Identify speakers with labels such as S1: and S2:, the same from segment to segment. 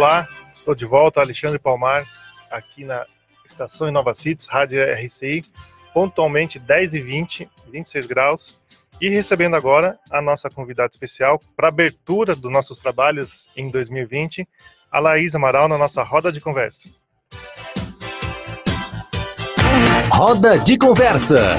S1: Olá, estou de volta, Alexandre Palmar, aqui na Estação Inova Cities, Rádio RCI, pontualmente 10 e 20, 26 graus, e recebendo agora a nossa convidada especial para abertura dos nossos trabalhos em 2020, a Laís Amaral, na nossa roda de conversa.
S2: Roda de conversa.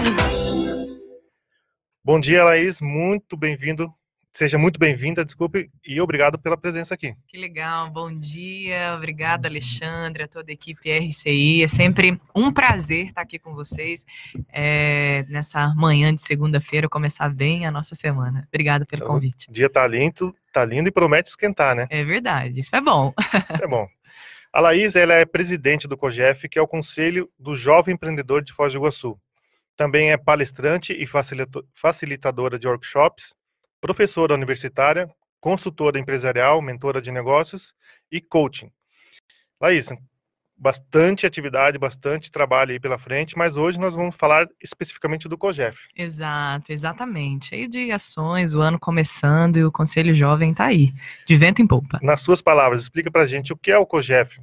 S1: Bom dia, Laís, muito bem-vindo Seja muito bem-vinda, desculpe, e obrigado pela presença aqui. Que legal,
S2: bom dia, obrigada Alexandre, a toda a equipe RCI. É sempre um prazer estar aqui com vocês é, nessa manhã de segunda-feira, começar bem a nossa semana. Obrigada pelo então, convite.
S1: O dia tá lindo, tá lindo e promete esquentar, né? É verdade, isso é bom. Isso é bom. A Laís ela é presidente do COGEF, que é o Conselho do Jovem Empreendedor de Foz do Iguaçu. Também é palestrante e facilitadora de workshops professora universitária, consultora empresarial, mentora de negócios e coaching. Laís, bastante atividade, bastante trabalho aí pela frente, mas hoje nós vamos falar especificamente do COGEF.
S2: Exato, exatamente. Cheio de
S1: ações, o
S2: ano começando e o Conselho Jovem está aí, de vento em polpa.
S1: Nas suas palavras, explica pra gente o que é o COGEF.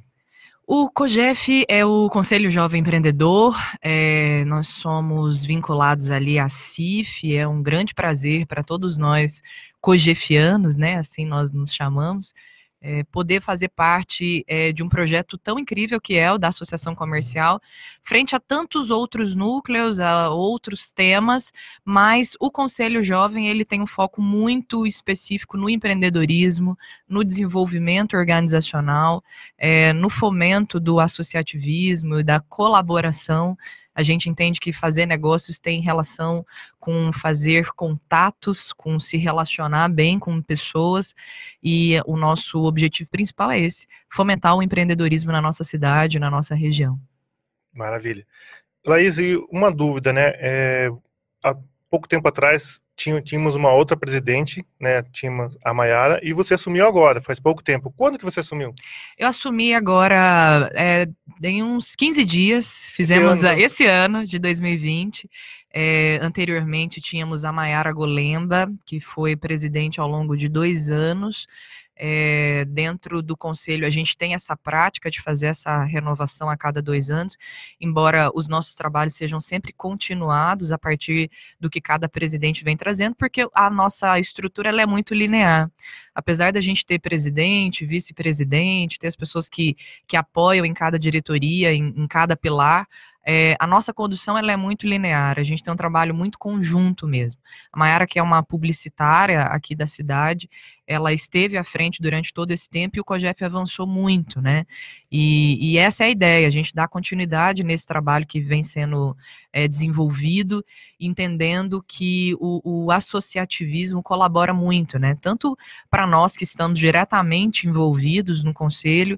S2: O COGEF é o Conselho Jovem Empreendedor, é, nós somos vinculados ali à CIF, é um grande prazer para todos nós cogefianos, né, assim nós nos chamamos, é, poder fazer parte é, de um projeto tão incrível que é o da Associação Comercial, frente a tantos outros núcleos, a outros temas, mas o Conselho Jovem ele tem um foco muito específico no empreendedorismo, no desenvolvimento organizacional, é, no fomento do associativismo, da colaboração a gente entende que fazer negócios tem relação com fazer contatos, com se relacionar bem com pessoas e o nosso objetivo principal é esse: fomentar o empreendedorismo na nossa cidade, na nossa região.
S1: Maravilha. Laís, uma dúvida, né? É, há pouco tempo atrás tínhamos uma outra presidente, né? Tínhamos a Maiara, e você assumiu agora, faz pouco tempo. Quando que você assumiu?
S2: Eu assumi agora é, em uns 15 dias, fizemos esse ano, esse ano de 2020. É, anteriormente tínhamos a Maiara Golemba, que foi presidente ao longo de dois anos. É, dentro do conselho, a gente tem essa prática de fazer essa renovação a cada dois anos, embora os nossos trabalhos sejam sempre continuados a partir do que cada presidente vem trazendo, porque a nossa estrutura é muito linear apesar da gente ter presidente, vice-presidente, ter as pessoas que, que apoiam em cada diretoria, em, em cada pilar, é, a nossa condução ela é muito linear, a gente tem um trabalho muito conjunto mesmo. A Mayara, que é uma publicitária aqui da cidade, ela esteve à frente durante todo esse tempo e o COGEF avançou muito, né? E, e essa é a ideia, a gente dá continuidade nesse trabalho que vem sendo é, desenvolvido, entendendo que o, o associativismo colabora muito, né? Tanto para nós que estamos diretamente envolvidos no conselho,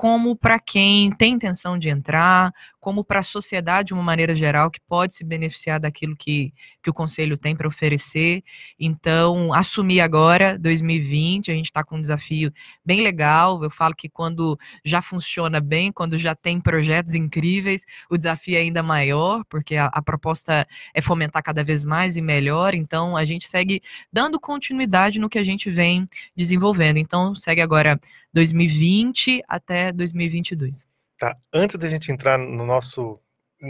S2: como para quem tem intenção de entrar, como para a sociedade de uma maneira geral que pode se beneficiar daquilo que, que o Conselho tem para oferecer. Então, assumir agora, 2020, a gente está com um desafio bem legal. Eu falo que quando já funciona bem, quando já tem projetos incríveis, o desafio é ainda maior, porque a, a proposta é fomentar cada vez mais e melhor. Então, a gente segue dando continuidade no que a gente vem desenvolvendo. Então, segue agora 2020 até 2022.
S1: Tá. Antes da gente entrar no nosso,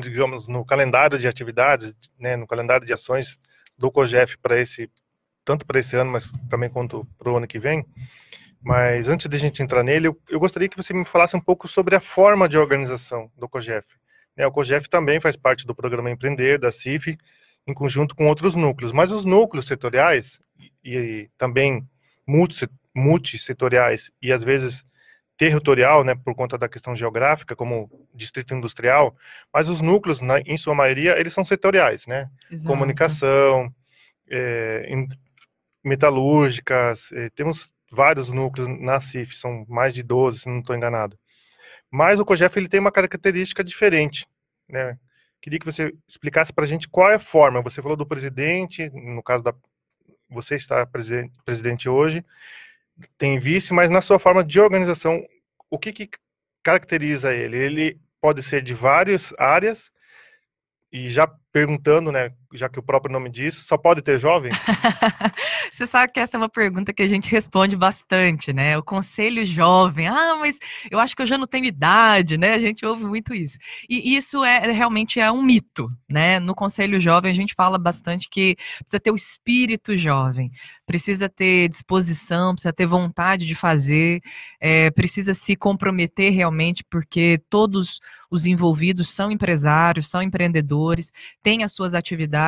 S1: digamos, no calendário de atividades, né, no calendário de ações do COGEF para esse, tanto para esse ano, mas também quanto para o ano que vem, mas antes da gente entrar nele, eu, eu, gostaria que você me falasse um pouco sobre a forma de organização do COGEF. Né, o COGEF também faz parte do programa Empreender, da CIF, em conjunto com outros núcleos, mas os núcleos setoriais e, e também multi, multissetoriais e às vezes territorial, né, por conta da questão geográfica, como distrito industrial, mas os núcleos, na, em sua maioria, eles são setoriais, né? Exato. Comunicação, é, in, metalúrgicas, é, temos vários núcleos na CIF, são mais de 12, se não estou enganado. Mas o COGEF ele tem uma característica diferente, né? Queria que você explicasse para a gente qual é a forma. Você falou do presidente, no caso da você está presidente hoje, tem vício, mas na sua forma de organização, o que, que caracteriza ele? Ele pode ser de várias áreas, e já perguntando, né, já que o próprio nome diz, só pode ter jovem?
S2: Você sabe que essa é uma pergunta que a gente responde bastante, né? O conselho jovem. Ah, mas eu acho que eu já não tenho idade, né? A gente ouve muito isso. E isso é realmente é um mito, né? No conselho jovem a gente fala bastante que precisa ter o espírito jovem, precisa ter disposição, precisa ter vontade de fazer, é, precisa se comprometer realmente, porque todos os envolvidos são empresários, são empreendedores, têm as suas atividades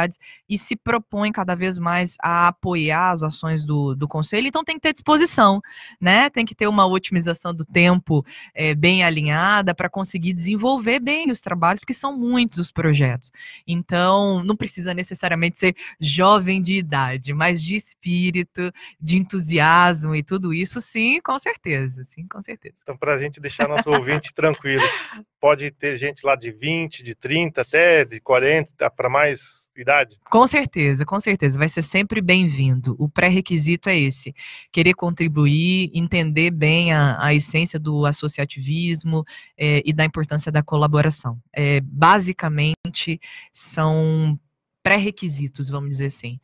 S2: e se propõe cada vez mais a apoiar as ações do, do conselho. Então tem que ter disposição, né? Tem que ter uma otimização do tempo é, bem alinhada para conseguir desenvolver bem os trabalhos, porque são muitos os projetos. Então não precisa necessariamente ser jovem de idade, mas de espírito, de entusiasmo e tudo isso, sim, com certeza, sim, com
S1: certeza. Então para a gente deixar nosso ouvinte tranquilo, pode ter gente lá de 20, de 30, até de 40, tá, para mais idade?
S2: Com certeza, com certeza. Vai ser sempre bem-vindo. O pré-requisito é esse: querer contribuir, entender bem a, a essência do associativismo é, e da importância da colaboração. É, basicamente, são pré-requisitos, vamos dizer assim.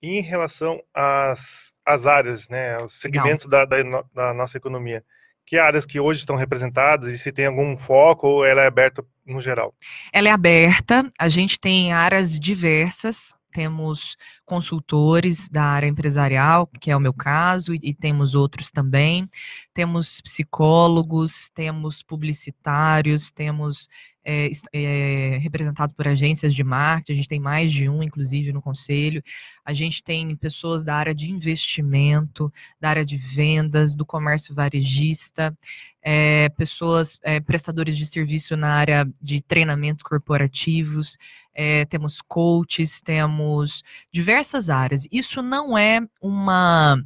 S1: Em relação às, às áreas, né, ao segmento da, da, da nossa economia, que áreas que hoje estão representadas e se tem algum foco ou ela é aberta no geral?
S2: Ela é aberta, a gente tem áreas diversas, temos consultores da área empresarial, que é o meu caso, e, temos outros também. Temos psicólogos, temos publicitários, temos é, é, representado por agências de marketing, a gente tem mais de um, inclusive, no conselho. A gente tem pessoas da área de investimento, da área de vendas, do comércio varejista, é, pessoas, é, prestadores de serviço na área de treinamentos corporativos, é, temos coaches, temos diversas áreas. Isso não é uma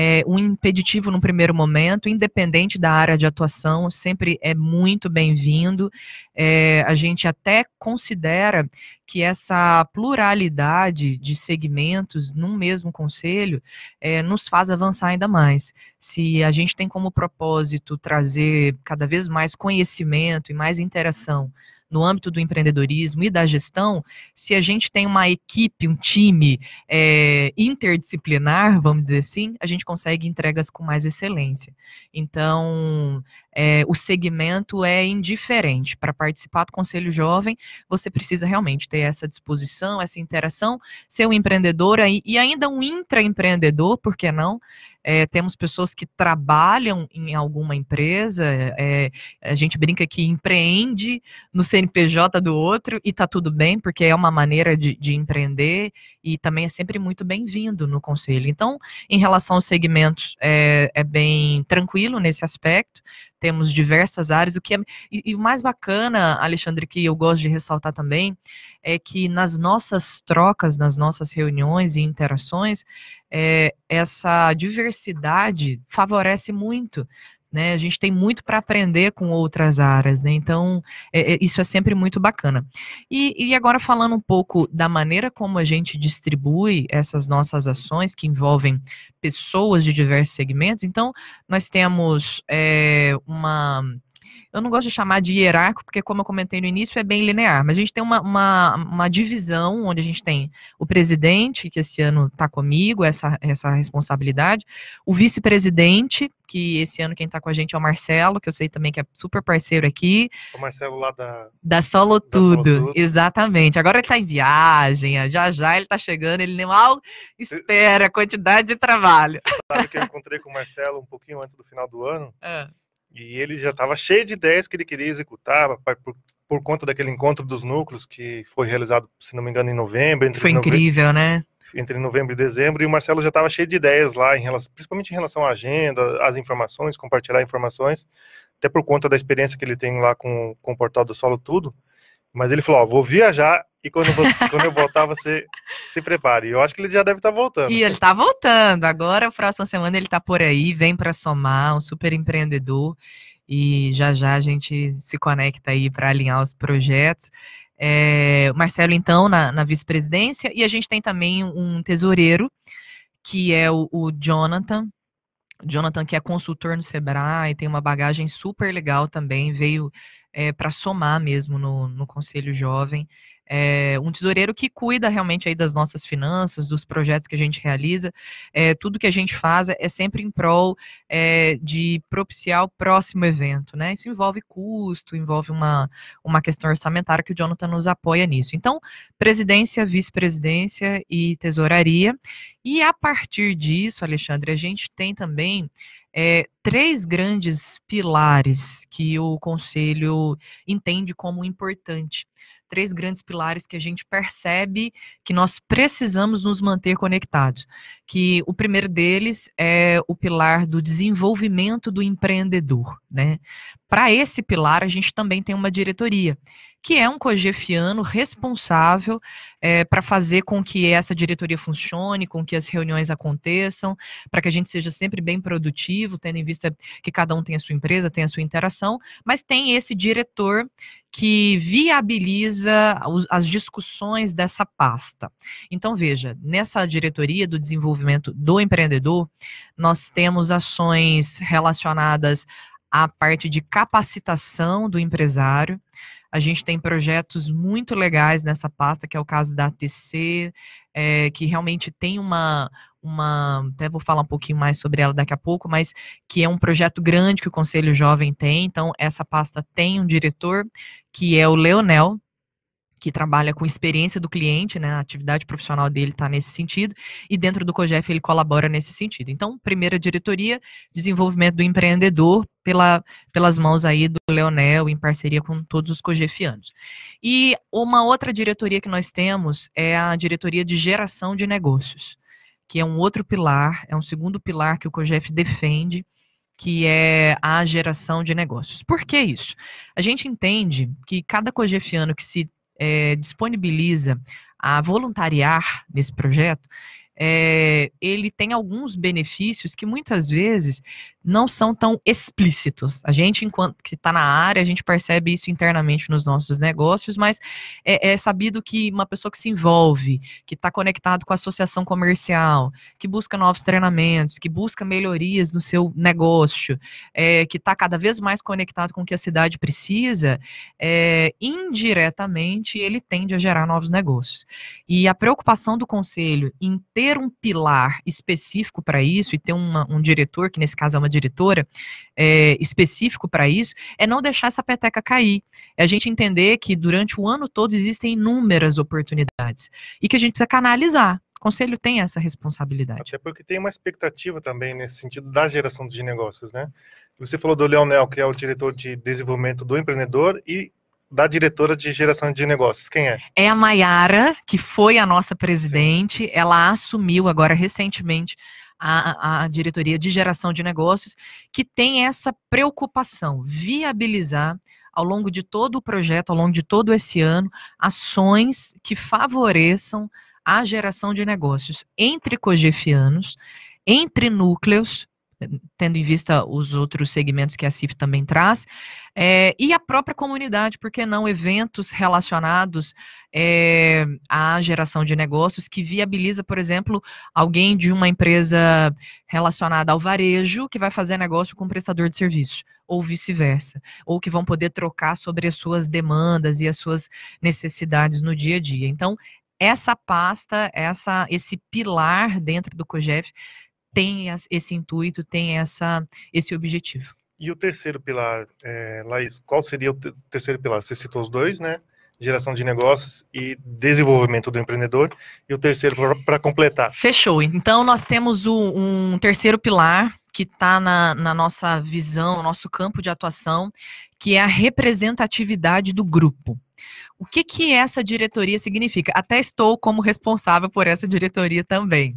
S2: é, um impeditivo no primeiro momento, independente da área de atuação, sempre é muito bem-vindo. É, a gente até considera que essa pluralidade de segmentos num mesmo conselho é, nos faz avançar ainda mais. Se a gente tem como propósito trazer cada vez mais conhecimento e mais interação no âmbito do empreendedorismo e da gestão, se a gente tem uma equipe, um time é, interdisciplinar, vamos dizer assim, a gente consegue entregas com mais excelência. Então, é, o segmento é indiferente. Para participar do Conselho Jovem, você precisa realmente ter essa disposição, essa interação, ser um empreendedor e, e ainda um intraempreendedor, por que não? É, temos pessoas que trabalham em alguma empresa, é, a gente brinca que empreende no CNPJ do outro e está tudo bem, porque é uma maneira de, de empreender e também é sempre muito bem-vindo no conselho. Então, em relação aos segmentos, é, é bem tranquilo nesse aspecto temos diversas áreas. O que é, e, e o mais bacana, Alexandre, que eu gosto de ressaltar também, é que nas nossas trocas, nas nossas reuniões e interações, é, essa diversidade favorece muito. Né? A gente tem muito para aprender com outras áreas, né? Então, é, é, isso é sempre muito bacana. E, e, agora, falando um pouco da maneira como a gente distribui essas nossas ações que envolvem pessoas de diversos segmentos, então, nós temos é, uma eu não gosto de chamar de hierárquico, porque como eu comentei no início, é bem linear, mas a gente tem uma, uma, uma divisão onde a gente tem o presidente, que esse ano está comigo, essa, essa responsabilidade, o vice-presidente, que esse ano quem está com a gente é o Marcelo, que eu sei também que é super parceiro aqui.
S1: É o Marcelo lá da...
S2: Da Solo Tudo, exatamente. Agora ele está em viagem, já já ele está chegando, ele nem mal espera a
S1: quantidade de trabalho. Você sabe que eu encontrei com o Marcelo um pouquinho antes do final do ano? É. E ele já estava cheio de ideias que ele queria executar por, por, conta daquele encontro dos núcleos que foi realizado, se não me engano, em novembro. foi incrível, né? Entre novembro e dezembro, e o Marcelo já estava cheio de ideias lá, em relação, principalmente em relação à agenda, às informações, compartilhar informações, até por conta da experiência que ele tem lá com, com o portal do Solo Tudo. Mas ele falou: ó, vou viajar e quando, você, quando eu voltar, você se prepare. Eu acho que ele já deve estar tá voltando. E ele está
S2: voltando. Agora, próxima semana, ele está por aí, vem para somar, um super empreendedor. E já já a gente se conecta aí para alinhar os projetos. É, Marcelo, então, na, na vice-presidência. E a gente tem também um tesoureiro, que é o, o Jonathan, Jonathan, que é consultor no Sebrae, tem uma bagagem super legal também, veio é, eh, para somar mesmo no, no Conselho Jovem é, um tesoureiro que cuida realmente aí das nossas finanças, dos projetos que a gente realiza. É, tudo que a gente faz é sempre em prol é, de propiciar o próximo evento, né? Isso envolve custo, envolve uma, uma questão orçamentária que o Jonathan nos apoia nisso. Então, presidência, vice-presidência e tesouraria. E a partir disso, Alexandre, a gente tem também é, três grandes pilares que o Conselho entende como importante três grandes pilares que a gente percebe que nós precisamos nos manter conectados. Que o primeiro deles é o pilar do desenvolvimento do empreendedor, né? Para esse pilar, a gente também tem uma diretoria que é um cogefiano responsável é, eh, para fazer com que essa diretoria funcione, com que as reuniões aconteçam, para que a gente seja sempre bem produtivo, tendo em vista que cada um tem a sua empresa, tem a sua interação, mas tem esse diretor que viabiliza as discussões dessa pasta. Então, veja, nessa diretoria do desenvolvimento do empreendedor, nós temos ações relacionadas à parte de capacitação do empresário, a gente tem projetos muito legais nessa pasta, que é o caso da ATC, é, eh, que realmente tem uma, uma. Até vou falar um pouquinho mais sobre ela daqui a pouco, mas que é um projeto grande que o Conselho Jovem tem. Então, essa pasta tem um diretor, que é o Leonel, que trabalha com experiência do cliente, né? A atividade profissional dele está nesse sentido, e dentro do COGEF ele colabora nesse sentido. Então, primeira diretoria, desenvolvimento do empreendedor, pela, pelas mãos aí do Leonel, em parceria com todos os cogefianos. E uma outra diretoria que nós temos é a diretoria de geração de negócios, que é um outro pilar, é um segundo pilar que o COGEF defende, que é a geração de negócios. Por que isso? A gente entende que cada cogefiano que se é, disponibiliza a voluntariar nesse projeto, é, ele tem alguns benefícios que muitas vezes não são tão explícitos. A gente, enquanto que está na área, a gente percebe isso internamente nos nossos negócios, mas é, é sabido que uma pessoa que se envolve, que está conectado com a associação comercial, que busca novos treinamentos, que busca melhorias no seu negócio, é, que está cada vez mais conectado com o que a cidade precisa, é, indiretamente ele tende a gerar novos negócios. E a preocupação do conselho em ter ter um pilar específico para isso e ter uma, um diretor, que nesse caso é uma diretora, é, específico para isso, é não deixar essa peteca cair. É a gente entender que durante o ano todo existem inúmeras oportunidades e que a gente precisa canalizar. O conselho tem essa responsabilidade. Até
S1: porque tem uma expectativa também nesse sentido da geração de negócios, né? Você falou do Leonel, que é o diretor de desenvolvimento do empreendedor, e da diretora de geração de negócios. Quem é?
S2: É a Maiara, que foi a nossa presidente. Sim. Ela assumiu agora recentemente a, a, diretoria de geração de negócios, que tem essa preocupação, viabilizar ao longo de todo o projeto, ao longo de todo esse ano, ações que favoreçam a geração de negócios entre cogefianos, entre núcleos tendo em vista os outros segmentos que a CIF também traz, é, e a própria comunidade, porque não eventos relacionados é, à geração de negócios que viabiliza, por exemplo, alguém de uma empresa relacionada ao varejo que vai fazer negócio com um prestador de serviço ou vice-versa, ou que vão poder trocar sobre as suas demandas e as suas necessidades no dia a dia. Então, essa pasta, essa esse pilar dentro do COGEF tem esse intuito, tem essa, esse objetivo.
S1: E o terceiro pilar, é, Laís, qual seria o terceiro pilar? Você citou os dois, né? Geração de negócios e desenvolvimento do empreendedor. E o terceiro, para completar.
S2: Fechou. Então, nós temos o, um terceiro pilar que está na, na nossa visão, nosso campo de atuação, que é a representatividade do grupo. O que, que essa diretoria significa? Até estou como responsável por essa diretoria também.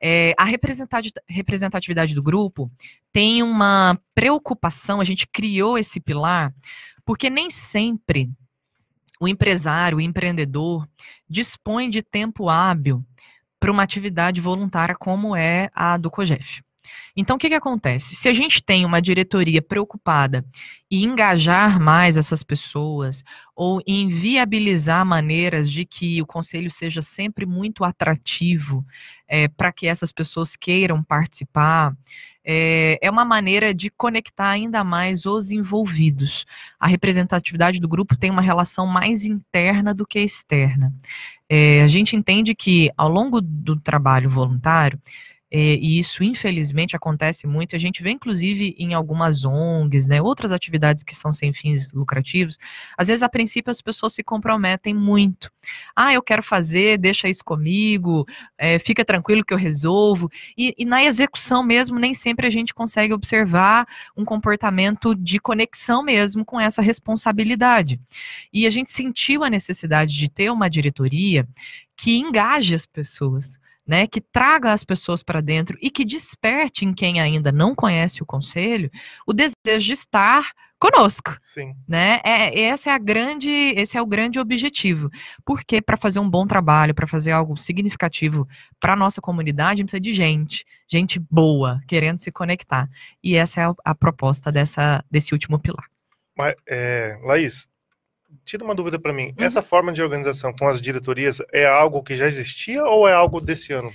S2: É, a representatividade do grupo tem uma preocupação, a gente criou esse pilar, porque nem sempre o empresário, o empreendedor, dispõe de tempo hábil para uma atividade voluntária como é a do COGEF. Então, o que, que acontece? Se a gente tem uma diretoria preocupada em engajar mais essas pessoas ou em viabilizar maneiras de que o conselho seja sempre muito atrativo é, eh, para que essas pessoas queiram participar, é, é uma maneira de conectar ainda mais os envolvidos. A representatividade do grupo tem uma relação mais interna do que externa. É, a gente entende que, ao longo do trabalho voluntário, é, e, isso, infelizmente, acontece muito. A gente vê, inclusive, em algumas ONGs, né, outras atividades que são sem fins lucrativos. Às vezes, a princípio, as pessoas se comprometem muito. Ah, eu quero fazer, deixa isso comigo, é, fica tranquilo que eu resolvo. E, e na execução mesmo, nem sempre a gente consegue observar um comportamento de conexão mesmo com essa responsabilidade. E a gente sentiu a necessidade de ter uma diretoria que engaje as pessoas né, que traga as pessoas para dentro e que desperte em quem ainda não conhece o conselho o desejo de estar conosco, Sim. né? É, é essa é a grande, esse é o grande objetivo. Porque para fazer um bom trabalho, para fazer algo significativo para nossa comunidade, precisa de gente, gente boa querendo se conectar. E essa é a, a proposta dessa desse último pilar.
S1: Mas, é, Laís, tira uma dúvida para mim. Uhum. Essa forma de organização com as diretorias é algo que já existia ou é algo desse ano?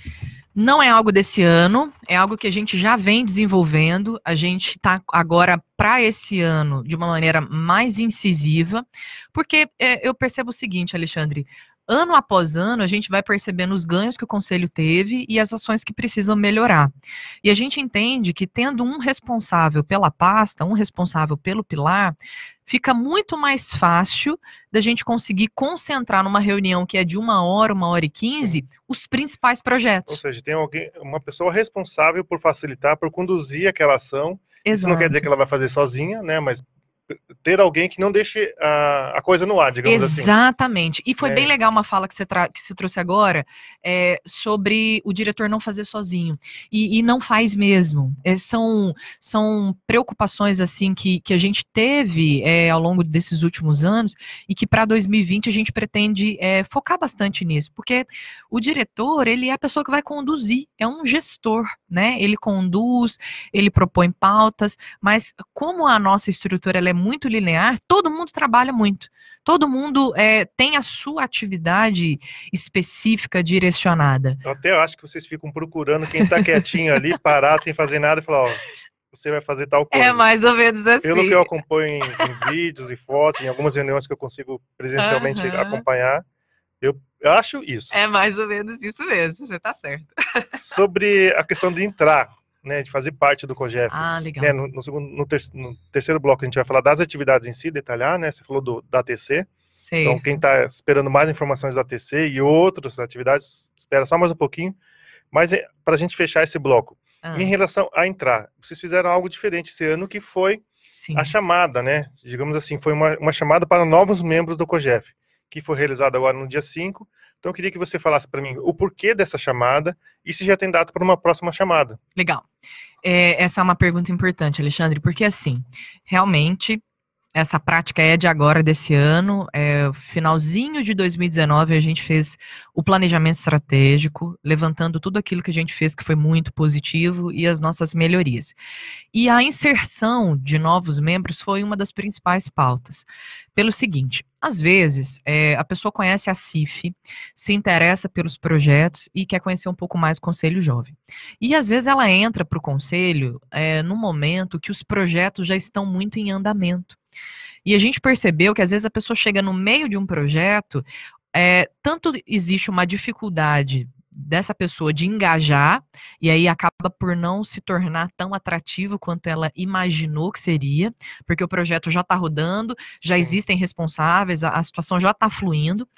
S2: Não é algo desse ano, é algo que a gente já vem desenvolvendo. A gente está agora para esse ano de uma maneira mais incisiva, porque é, eu percebo o seguinte, Alexandre: ano após ano, a gente vai percebendo os ganhos que o Conselho teve e as ações que precisam melhorar. E a gente entende que, tendo um responsável pela pasta, um responsável pelo pilar, fica muito mais fácil da gente conseguir concentrar numa reunião que é de uma hora, uma hora e quinze, os principais projetos. Ou
S1: seja, tem alguém, uma pessoa responsável por facilitar, por conduzir aquela ação. Exato. Isso não quer dizer que ela vai fazer sozinha, né? Mas ter alguém que não deixe a, a coisa no ar, digamos Exatamente. assim.
S2: Exatamente. E foi é. bem legal uma fala que você, que você trouxe agora é, sobre o diretor não fazer sozinho. E, e não faz mesmo. É, são, são preocupações assim que, que a gente teve é, ao longo desses últimos anos e que para 2020 a gente pretende é, focar bastante nisso. Porque o diretor, ele é a pessoa que vai conduzir, é um gestor, né? Ele conduz, ele propõe pautas, mas como a nossa estrutura ela é muito linear, todo mundo trabalha muito. Todo mundo é, tem a sua atividade específica, direcionada.
S1: Eu até acho que vocês ficam procurando quem está quietinho ali, parado, sem fazer nada, e falar, ó, você vai fazer tal é coisa. É mais ou menos assim. Pelo que eu acompanho em, em vídeos e fotos, em algumas reuniões que eu consigo presencialmente uhum. acompanhar, eu acho isso.
S2: É mais ou menos isso mesmo, você está certo.
S1: Sobre a questão de entrar, né, de fazer parte do COGEF. Ah, né, legal. Né, no, no, segundo, no, ter, no, terceiro bloco a gente vai falar das atividades em si, detalhar, né? Você falou do, da ATC. Sim. Então, quem está esperando mais informações da ATC e outras atividades, espera só mais um pouquinho. Mas é, para a gente fechar esse bloco, ah. em relação a entrar, vocês fizeram algo diferente esse ano que foi Sim. a chamada, né? Digamos assim, foi uma, uma chamada para novos membros do COGEF, que foi realizada agora no dia 5 então eu queria que você falasse para mim o porquê dessa chamada e se já tem data para uma próxima chamada. Legal.
S2: É, essa é uma pergunta importante, Alexandre, porque assim, realmente essa prática é de agora, desse ano. É, finalzinho de 2019, a gente fez o planejamento estratégico, levantando tudo aquilo que a gente fez que foi muito positivo e as nossas melhorias. E a inserção de novos membros foi uma das principais pautas. Pelo seguinte, às vezes, é, a pessoa conhece a CIF, se interessa pelos projetos e quer conhecer um pouco mais o Conselho Jovem. E às vezes ela entra para o Conselho é, no momento que os projetos já estão muito em andamento. E a gente percebeu que às vezes a pessoa chega no meio de um projeto, é, tanto existe uma dificuldade dessa pessoa de engajar e aí acaba por não se tornar tão atrativo quanto ela imaginou que seria, porque o projeto já está rodando, já existem responsáveis, a, a situação já está fluindo.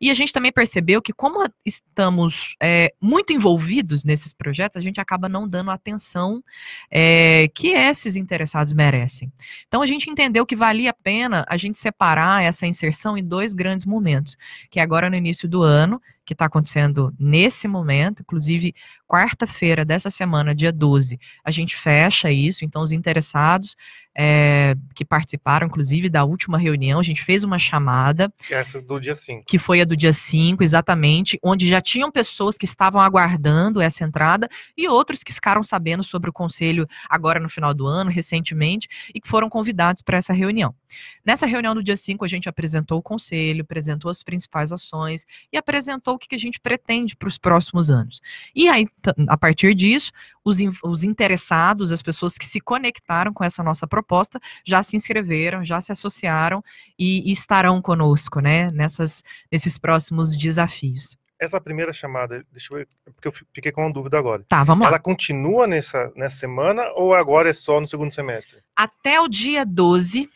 S2: E a gente também percebeu que, como estamos é, muito envolvidos nesses projetos, a gente acaba não dando a atenção é, que esses interessados merecem. Então a gente entendeu que valia a pena a gente separar essa inserção em dois grandes momentos, que é agora no início do ano que está acontecendo nesse momento, inclusive quarta-feira dessa semana, dia 12, a gente fecha isso, então os interessados é, que participaram, inclusive, da última reunião. A gente fez uma chamada. É essa do dia 5. Que foi a do dia 5, exatamente, onde já tinham pessoas que estavam aguardando essa entrada e outros que ficaram sabendo sobre o conselho agora no final do ano, recentemente, e que foram convidados para essa reunião. Nessa reunião do dia 5, a gente apresentou o conselho, apresentou as principais ações e apresentou o que a gente pretende para os próximos anos. E aí, a partir disso, os, os interessados, as pessoas que se conectaram com essa nossa proposta, já se inscreveram, já se associaram e, e estarão conosco, né, nessas, nesses próximos
S1: desafios essa primeira chamada, deixa eu ver, porque eu fiquei com uma dúvida agora. Tá, vamos lá. Ela continua nessa, nessa semana ou agora é só no segundo semestre?
S2: Até o dia 12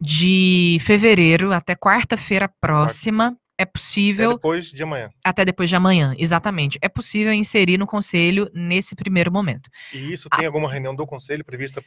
S2: de fevereiro, até quarta-feira próxima, é possível. Até
S1: depois de amanhã.
S2: Até depois de amanhã, exatamente. É possível inserir no conselho nesse primeiro momento.
S1: E isso tem a... Ah. alguma reunião do conselho prevista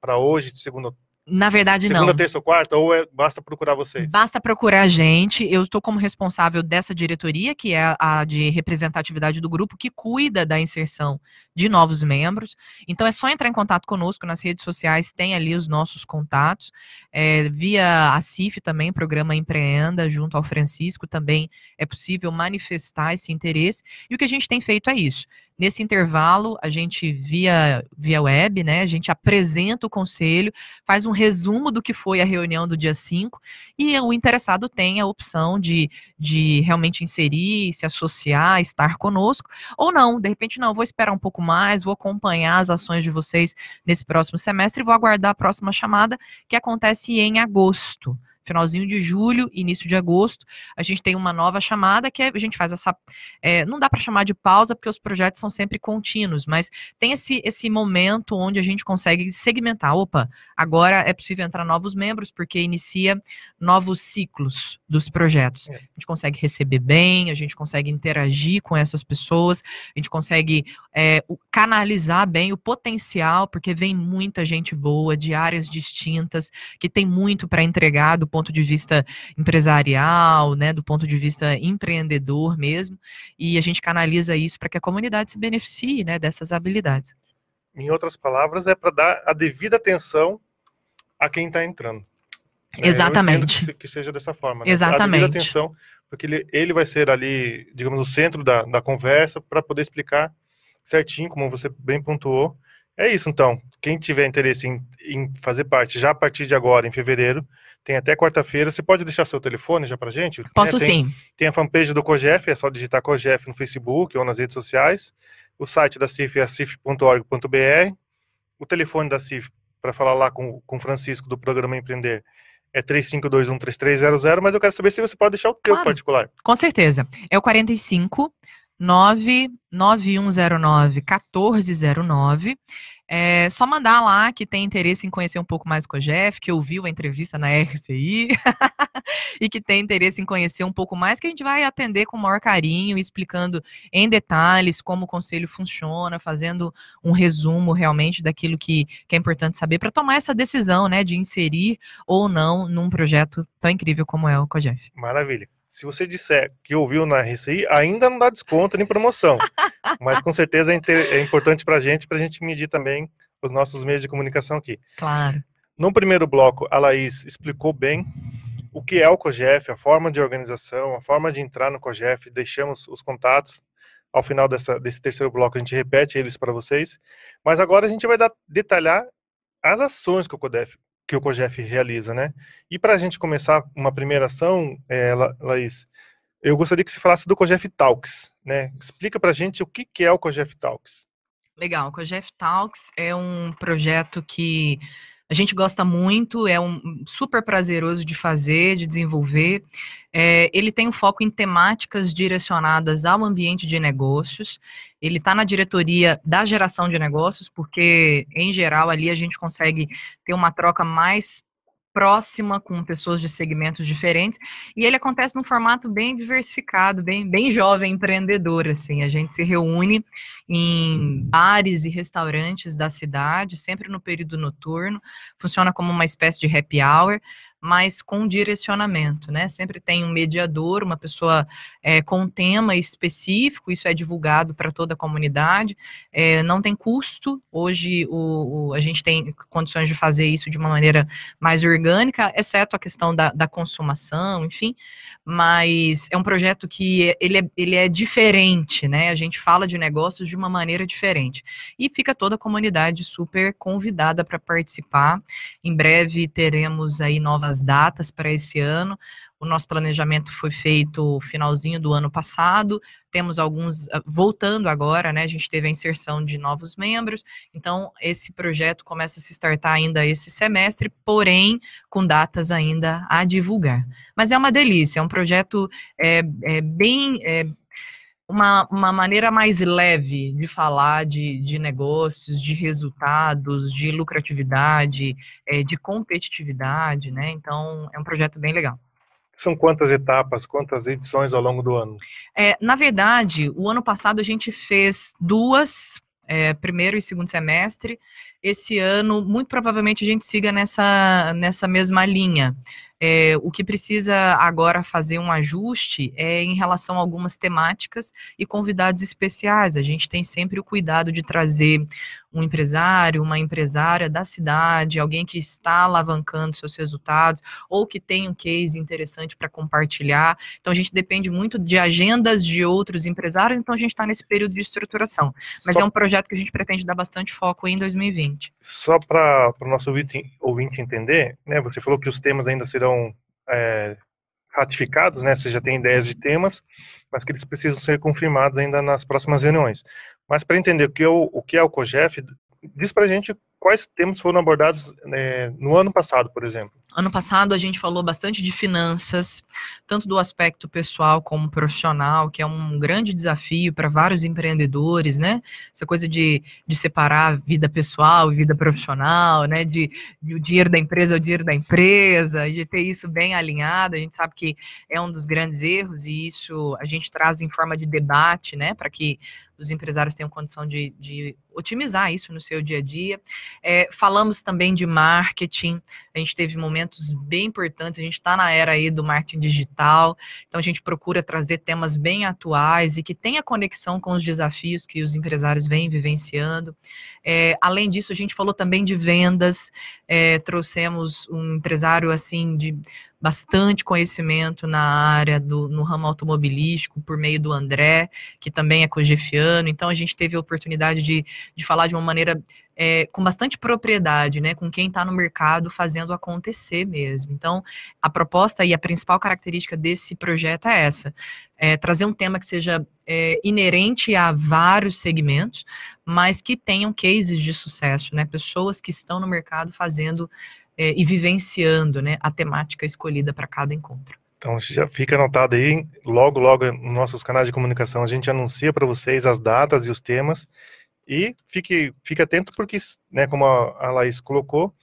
S1: para hoje, segunda
S2: na verdade, Segunda, não. Segunda, terça
S1: ou quarta, ou é, basta procurar vocês? Basta
S2: procurar a gente. Eu estou como responsável dessa diretoria, que é a de representatividade do grupo, que cuida da inserção de novos membros. Então, é só entrar em contato conosco nas redes sociais, tem ali os nossos contatos. É, via a CIF também, Programa Empreenda, junto ao Francisco, também é possível manifestar esse interesse. E o que a gente tem feito é isso. Nesse intervalo, a gente via via web, né? A gente apresenta o conselho, faz um resumo do que foi a reunião do dia 5 e o interessado tem a opção de, de realmente inserir, se associar, estar conosco ou não. De repente, não, vou esperar um pouco mais, vou acompanhar as ações de vocês nesse próximo semestre e vou aguardar a próxima chamada que acontece em agosto finalzinho de julho, início de agosto, a gente tem uma nova chamada que é, a gente faz essa. É, não dá para chamar de pausa, porque os projetos são sempre contínuos, mas tem esse, esse momento onde a gente consegue segmentar. Opa, agora é possível entrar novos membros, porque inicia novos ciclos dos projetos. É. A gente consegue receber bem, a gente consegue interagir com essas pessoas, a gente consegue é, canalizar bem o potencial, porque vem muita gente boa, de áreas distintas, que tem muito para entregar do ponto de vista empresarial, né, do ponto de vista empreendedor mesmo, e a gente canaliza isso para que a comunidade se beneficie né, dessas habilidades.
S1: Em outras palavras, é para dar a devida atenção a quem está entrando.
S2: É, Exatamente. Que, que,
S1: seja dessa forma. Né? Exatamente. A devida atenção, porque ele, ele vai ser ali, digamos, o centro da, da conversa para poder explicar certinho, como você bem pontuou. É isso, então. Quem tiver interesse em, em, fazer parte já a partir de agora, em fevereiro, tem até quarta-feira. Você pode deixar seu telefone já para gente? Posso tem, sim. Tem a fanpage do COGEF, é só digitar COGEF no Facebook ou nas redes sociais. O site da CIF é cif.org.br. O telefone da CIF para falar lá com o Francisco do programa Empreender é 35213300, mas eu quero saber se você pode deixar o teu claro, particular.
S2: Com certeza. É o 45 99109 1409. É só mandar lá que tem interesse em conhecer um pouco mais o COGEF, que ouviu a entrevista na RCI e que tem interesse em conhecer um pouco mais, que a gente vai atender com o maior carinho, explicando em detalhes como o conselho funciona, fazendo um resumo realmente daquilo que, que é importante saber para tomar essa decisão né, de inserir ou não num projeto tão incrível como é o COGEF.
S1: Maravilha se você disser que ouviu na RCI, ainda não dá desconto nem promoção. Mas com certeza é, inter... é importante para a gente, para a gente medir também os nossos meios de comunicação aqui. Claro. No primeiro bloco, a Laís explicou bem o que é o COGEF, a forma de organização, a forma de entrar no COGEF, deixamos os contatos. Ao final dessa, desse terceiro bloco, a gente repete eles para vocês. Mas agora a gente vai dar, detalhar as ações que o CODEF, que o COGEF realiza, né? E para a gente começar uma primeira ação, é, Laís, eu gostaria que você falasse do COGEF Talks, né? Explica para a gente o que, que é o COGEF Talks.
S2: Legal, o COGEF Talks é um projeto que a gente gosta muito, é um super prazeroso de fazer, de desenvolver. É, ele tem um foco em temáticas direcionadas ao ambiente de negócios. Ele está na diretoria da geração de negócios, porque, em geral, ali a gente consegue ter uma troca mais próxima, com pessoas de segmentos diferentes, e ele acontece num formato bem diversificado, bem, bem jovem, empreendedor, assim, a gente se reúne em bares e restaurantes da cidade, sempre no período noturno, funciona como uma espécie de happy hour, mas com direcionamento, né? Sempre tem um mediador, uma pessoa é, com um tema específico, isso é divulgado para toda a comunidade, é, não tem custo, hoje o, o, a gente tem condições de fazer isso de uma maneira mais orgânica, exceto a questão da, da consumação, enfim, mas é um projeto que ele é, ele é diferente, né? A gente fala de negócios de uma maneira diferente. E fica toda a comunidade super convidada para participar. Em breve teremos aí novas datas para esse ano, o nosso planejamento foi feito finalzinho do ano passado. Temos alguns ah, voltando agora, né? A gente teve a inserção de novos membros. Então, esse projeto começa a se startar ainda esse semestre, porém com datas ainda a divulgar. Mas é uma delícia, é um projeto é, é bem. É, uma, uma, maneira mais leve de falar de, de negócios, de resultados, de lucratividade, é, de competitividade, né? Então, é um projeto bem legal.
S1: São quantas etapas, quantas edições ao longo do ano?
S2: É, na verdade, o ano passado a gente fez duas, é, primeiro e segundo semestre. Esse ano, muito provavelmente, a gente siga nessa, nessa mesma linha. É, o que precisa agora fazer um ajuste é em relação a algumas temáticas e convidados especiais. A gente tem sempre o cuidado de trazer um empresário, uma empresária da cidade, alguém que está alavancando seus resultados ou que tem um case interessante para compartilhar. Então a gente depende muito de agendas de outros empresários, então a gente está nesse período de estruturação. Mas Só... é um projeto que a gente pretende dar bastante foco em 2020.
S1: Só para o nosso ouvinte, ouvinte entender, né? Você falou que os temas ainda serão serão é, ratificados, né? Você já tem ideias de temas, mas que eles precisam ser confirmados ainda nas próximas reuniões. Mas para entender o que, é o, o que é o COGEF, diz para a gente quais temas foram abordados é, no ano passado, por exemplo.
S2: Ano passado a gente falou bastante de finanças, tanto do aspecto pessoal como profissional, que é um grande desafio para vários empreendedores, né? Essa coisa de, de separar vida pessoal e vida profissional, né? De, de o dinheiro da empresa é o dinheiro da empresa, de ter isso bem alinhado. A gente sabe que é um dos grandes erros e isso a gente traz em forma de debate, né? Para que os empresários tenham condição de, de otimizar isso no seu dia a dia. É, falamos também de marketing, a gente teve momentos bem importantes, a gente está na era aí do marketing digital, então a gente procura trazer temas bem atuais e que tenha conexão com os desafios que os empresários vêm vivenciando. É, além disso, a gente falou também de vendas, é, trouxemos um empresário assim de bastante conhecimento na área do no ramo automobilístico por meio do André, que também é cogefiano. Então a gente teve a oportunidade de, de falar de uma maneira é, com bastante propriedade, né, com quem está no mercado fazendo acontecer mesmo. Então, a proposta e a principal característica desse projeto é essa: é, trazer um tema que seja é, inerente a vários segmentos, mas que tenham cases de sucesso, né, pessoas que estão no mercado fazendo é, e vivenciando né, a temática escolhida para cada encontro.
S1: Então já fica anotado aí, logo, logo nos nossos canais de comunicação a gente anuncia para vocês as datas e os temas e fique, fique atento porque, né, como a Laís colocou,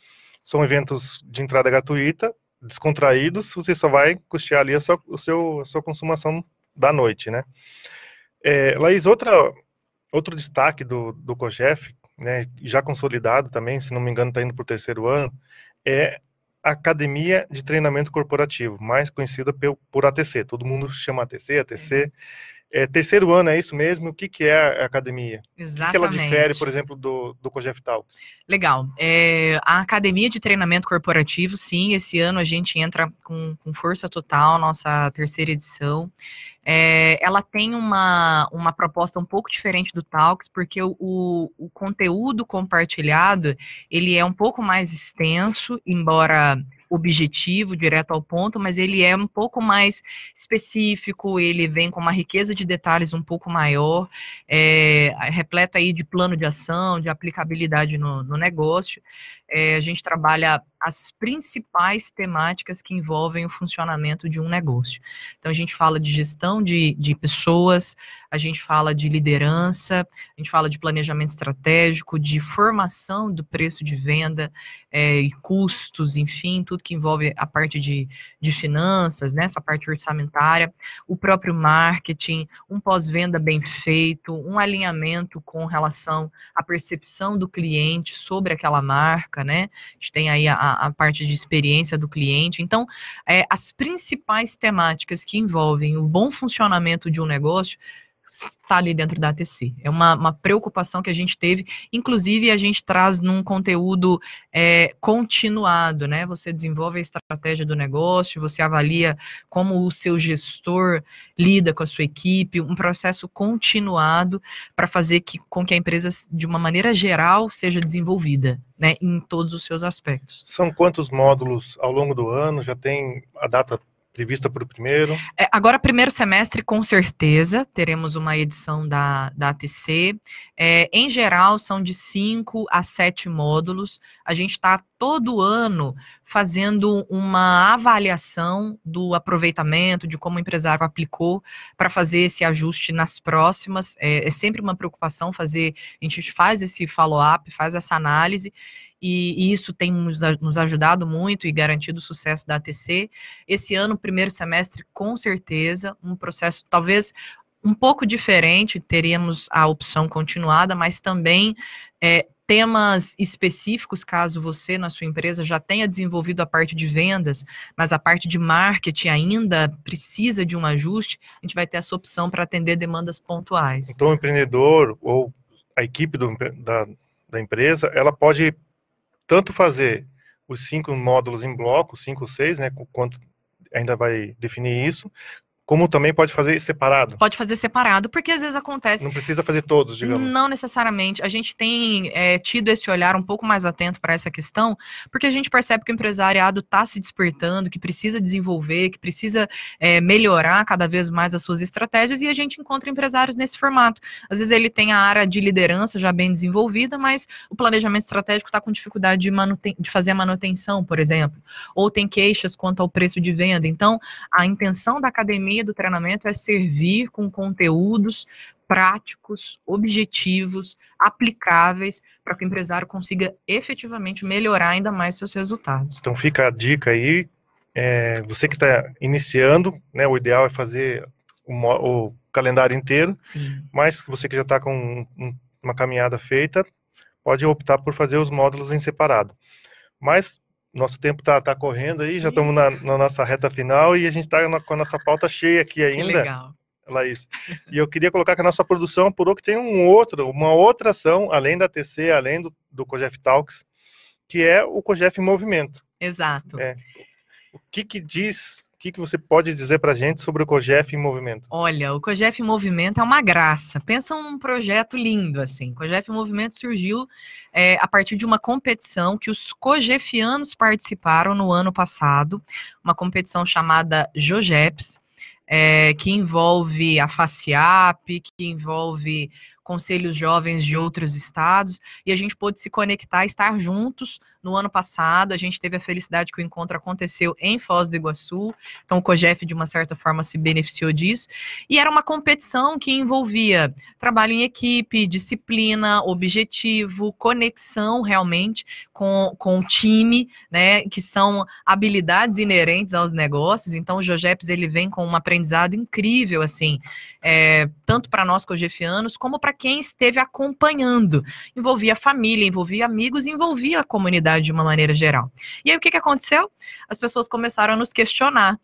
S1: são eventos de entrada gratuita, descontraídos, você só vai custear ali a sua, o seu, a sua consumação da noite, né? É, Laís, outra, outro destaque do, do COGEF, né, já consolidado também, se não me engano está indo para o terceiro ano, é a Academia de Treinamento Corporativo, mais conhecida por ATC. Todo mundo chama ATC, ATC. É. é, terceiro ano, é isso mesmo? O que, que é a academia? Exatamente. O que, ela difere, por exemplo, do, do Cogeftal?
S2: Legal. É, a Academia de Treinamento Corporativo, sim, esse ano a gente entra com, com força total, nossa terceira edição. É, ela tem uma, uma proposta um pouco diferente do Talks, porque o, o, conteúdo compartilhado, ele é um pouco mais extenso, embora objetivo, direto ao ponto, mas ele é um pouco mais específico, ele vem com uma riqueza de detalhes um pouco maior, é, repleto aí de plano de ação, de aplicabilidade no, no negócio é, a gente trabalha as principais temáticas que envolvem o funcionamento de um negócio. Então, a gente fala de gestão de, de pessoas, a gente fala de liderança, a gente fala de planejamento estratégico, de formação do preço de venda é, e custos, enfim, tudo que envolve a parte de, de finanças, né, essa parte orçamentária, o próprio marketing, um pós-venda bem feito, um alinhamento com relação à percepção do cliente sobre aquela marca né? A gente tem aí a, a parte de experiência do cliente. Então, é, as principais temáticas que envolvem o bom funcionamento de um negócio está ali dentro da ATC. É uma, uma, preocupação que a gente teve, inclusive a gente traz num conteúdo é, continuado, né? Você desenvolve a estratégia do negócio, você avalia como o seu gestor lida com a sua equipe, um processo continuado para fazer que, com que a empresa, de uma maneira geral, seja desenvolvida, né? Em todos os seus aspectos.
S1: São quantos módulos ao longo do ano? Já tem a data Prevista para o primeiro?
S2: É, agora, primeiro semestre, com certeza, teremos uma edição da, da ATC. É, em geral, são de cinco a sete módulos. A gente está todo ano fazendo uma avaliação do aproveitamento, de como o empresário aplicou para fazer esse ajuste nas próximas. É, é, sempre uma preocupação fazer, a gente faz esse follow-up, faz essa análise. E, e isso tem nos, nos ajudado muito e garantido o sucesso da ATC. Esse ano, primeiro semestre, com certeza, um processo talvez um pouco diferente, teríamos a opção continuada, mas também é, temas específicos, caso você, na sua empresa, já tenha desenvolvido a parte de vendas, mas a parte de marketing ainda precisa de um ajuste, a gente vai ter essa opção para atender demandas pontuais.
S1: Então, o empreendedor ou a equipe do, da, da empresa, ela pode tanto fazer os cinco módulos em bloco, cinco ou seis, né, quanto ainda vai definir isso, como também pode fazer separado? Pode
S2: fazer separado, porque às vezes acontece. Não
S1: precisa fazer todos, digamos.
S2: Não necessariamente. A gente tem é, tido esse olhar um pouco mais atento para essa questão, porque a gente percebe que o empresariado está se despertando, que precisa desenvolver, que precisa é, melhorar cada vez mais as suas estratégias, e a gente encontra empresários nesse formato. Às vezes ele tem a área de liderança já bem desenvolvida, mas o planejamento estratégico está com dificuldade de, de fazer a manutenção, por exemplo, ou tem queixas quanto ao preço de venda. Então, a intenção da academia ideia do treinamento é servir com conteúdos práticos, objetivos, aplicáveis, para que o empresário consiga efetivamente melhorar ainda mais seus resultados.
S1: Então fica a dica aí, é, você que está iniciando, né, o ideal é fazer o calendário inteiro, Sim. mas você que já está com um, uma caminhada feita, pode optar por fazer os módulos em separado. Mas nosso tempo está tá correndo aí, já estamos na, na, nossa reta final e a gente está com a nossa pauta cheia aqui ainda. Que legal. Laís. E eu queria colocar que a nossa produção apurou que tem um outro, uma outra ação, além da TC, além do, do COGEF Talks, que é o COGEF em Movimento. Exato. É. O que, que diz que, que você pode dizer para a gente sobre o COGEF em Movimento?
S2: Olha, o COGEF em Movimento é uma graça. Pensa um projeto lindo, assim. O COGEF em Movimento surgiu é, a partir de uma competição que os cogefianos participaram no ano passado, uma competição chamada JOGEPS, é, que envolve a FACIAP, que envolve conselhos jovens de outros estados, e a gente pôde se conectar, estar juntos no ano passado. A gente teve a felicidade que o encontro aconteceu em Foz do Iguaçu, então o COGEF, de uma certa forma, se beneficiou disso. E era uma competição que envolvia trabalho em equipe, disciplina, objetivo, conexão realmente com, com o time, né, que são habilidades inerentes aos negócios. Então, o Jogeps ele vem com um aprendizado incrível, assim, é, tanto para nós cogefianos como para quem esteve acompanhando. Envolvia a família, envolvia amigos, envolvia a comunidade de uma maneira geral. E aí, o que, que aconteceu? As pessoas começaram a nos questionar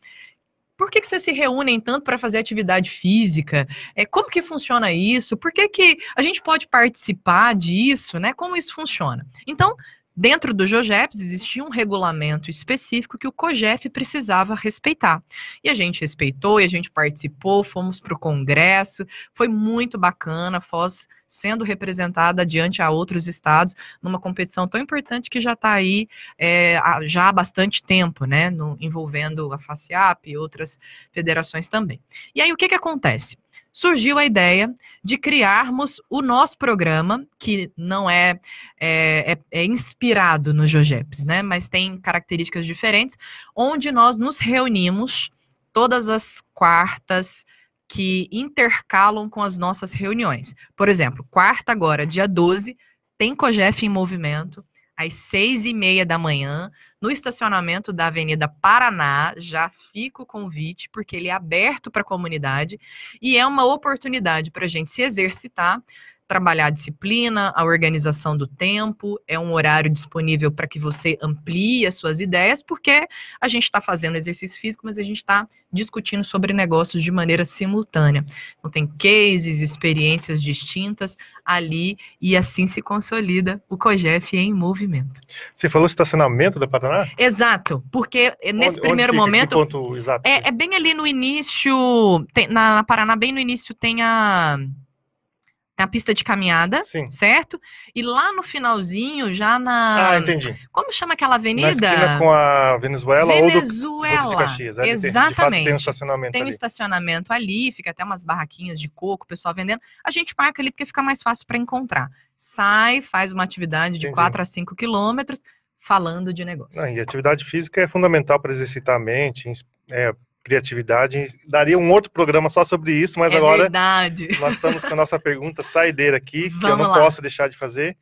S2: por que, que vocês se reúnem tanto para fazer atividade física? É, como que funciona isso? Por que, que a gente pode participar disso? Né? Como isso funciona? Então, Dentro do Jogeps existia um regulamento específico que o COGEF precisava respeitar. E a gente respeitou, e a gente participou, fomos para o Congresso, foi muito bacana, Foz sendo representada diante a outros estados numa competição tão importante que já está aí é, já há bastante tempo, né, no, envolvendo a FACIAP e outras federações também. E aí o que, que acontece? surgiu a ideia de criarmos o nosso programa, que não é, é, é, é inspirado no Jogeps, né? Mas tem características diferentes, onde nós nos reunimos todas as quartas que intercalam com as nossas reuniões. Por exemplo, quarta agora, dia 12, tem COGEF em movimento às seis e meia da manhã, no estacionamento da Avenida Paraná. Já fica o convite, porque ele é aberto para a comunidade e é uma oportunidade para a gente se exercitar, trabalhar a disciplina, a organização do tempo, é um horário disponível para que você amplie as suas ideias, porque a gente está fazendo exercício físico, mas a gente está discutindo sobre negócios de maneira simultânea. Então, tem cases, experiências distintas ali, e assim se consolida o COGEF em movimento.
S1: Você falou estacionamento da Paraná?
S2: Exato, porque é nesse onde, primeiro onde fica, momento. É, é, bem ali no início, tem, na, na Paraná, bem no início, tem a na pista de caminhada, Sim. certo? E lá no finalzinho, já na. Ah, entendi. Como chama aquela avenida? Na esquina com
S1: a Venezuela, Venezuela. ou do, do Caxias. É, Exatamente. Tem, fato, tem um estacionamento Tem ali. um
S2: estacionamento ali, fica até umas barraquinhas de coco, o pessoal vendendo. A gente marca ali porque fica mais fácil para encontrar. Sai, faz uma atividade de 4 a 5 quilômetros, falando de negócios. Não, e
S1: atividade física é fundamental para exercitar a mente, é, criatividade. Daria um outro programa só sobre isso, mas é agora verdade. nós estamos com a nossa pergunta saideira aqui, Vamos que eu não lá. posso deixar de fazer.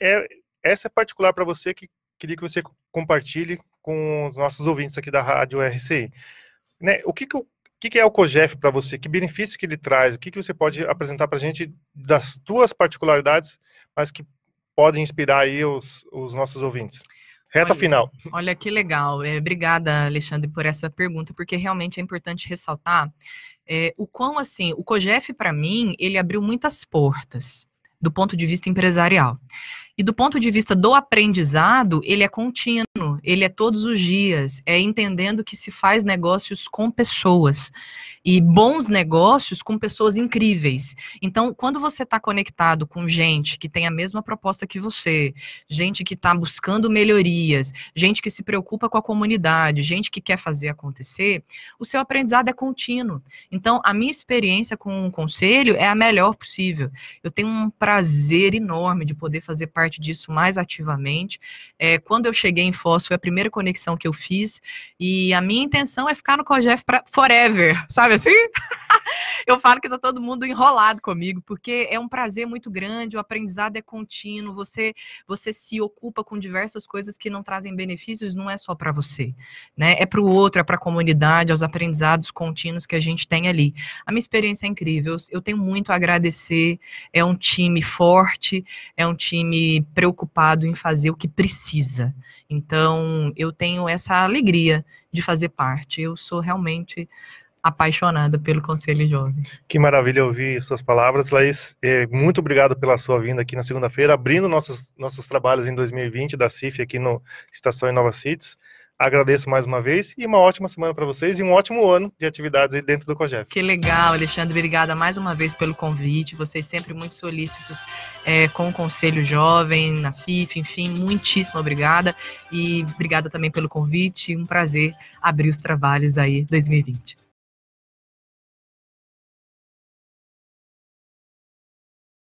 S1: É, essa é particular para você que queria que você compartilhe com os nossos ouvintes aqui da Rádio RCI. Né, o que, que, o que, que é o COGEF para você? Que benefício que ele traz? O que, que você pode apresentar para a gente das suas particularidades, mas que podem inspirar aí os, os nossos ouvintes? Reta olha, final.
S2: Olha que legal. É, obrigada, Alexandre, por essa pergunta, porque realmente é importante ressaltar é, o quão, assim, o COGEF, para mim, ele abriu muitas portas do ponto de vista empresarial. E do ponto de vista do aprendizado, ele é contínuo, ele é todos os dias, é entendendo que se faz negócios com pessoas e bons negócios com pessoas incríveis. Então, quando você está conectado com gente que tem a mesma proposta que você, gente que está buscando melhorias, gente que se preocupa com a comunidade, gente que quer fazer acontecer, o seu aprendizado é contínuo. Então, a minha experiência com o conselho é a melhor possível. Eu tenho um prazer enorme de poder fazer parte parte disso mais ativamente. É, quando eu cheguei em Foz, foi a primeira conexão que eu fiz, e a minha intenção é ficar no COGEF para forever, sabe assim? eu falo que tá todo mundo enrolado comigo, porque é um prazer muito grande, o aprendizado é contínuo, você você se ocupa com diversas coisas que não trazem benefícios, não é só para você, né? É para o outro, é para a comunidade, aos aprendizados contínuos que a gente tem ali. A minha experiência é incrível, eu tenho muito a agradecer. É um time forte, é um time preocupado em fazer o que precisa. Então, eu tenho essa alegria de fazer parte. Eu sou realmente apaixonada pelo Conselho Jovem.
S1: Que maravilha ouvir suas palavras, Laís. É, muito obrigado pela sua vinda aqui na segunda-feira, abrindo nossos, nossos trabalhos em 2020 da CIF aqui no Estação Nova Cities. Agradeço mais uma vez e uma ótima semana para vocês e um ótimo ano de atividades aí dentro do COGEF. Que
S2: legal, Alexandre. Obrigada mais uma vez pelo convite. Vocês sempre muito solícitos é, com o Conselho Jovem, na CIF, enfim, muitíssimo obrigada. E obrigada também pelo convite. Um
S1: prazer abrir os trabalhos aí 2020.